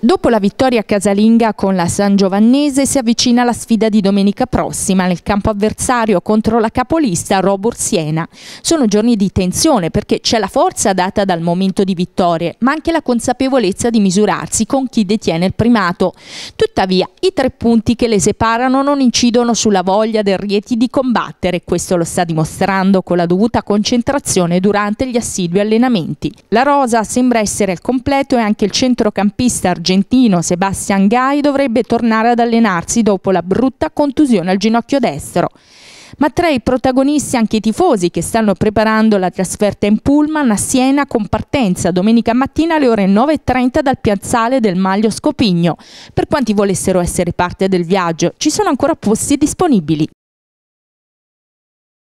Dopo la vittoria casalinga con la San Giovannese si avvicina la sfida di domenica prossima nel campo avversario contro la capolista Robur Siena. Sono giorni di tensione perché c'è la forza data dal momento di vittorie, ma anche la consapevolezza di misurarsi con chi detiene il primato. Tuttavia, i tre punti che le separano non incidono sulla voglia del Rieti di combattere, questo lo sta dimostrando con la dovuta concentrazione durante gli assidui allenamenti. La rosa sembra essere al completo e anche il centrocampista argentino l'argentino Sebastian Gai dovrebbe tornare ad allenarsi dopo la brutta contusione al ginocchio destro. Ma tra i protagonisti anche i tifosi che stanno preparando la trasferta in pullman a Siena con partenza domenica mattina alle ore 9.30 dal piazzale del Maglio Scopigno. Per quanti volessero essere parte del viaggio, ci sono ancora posti disponibili.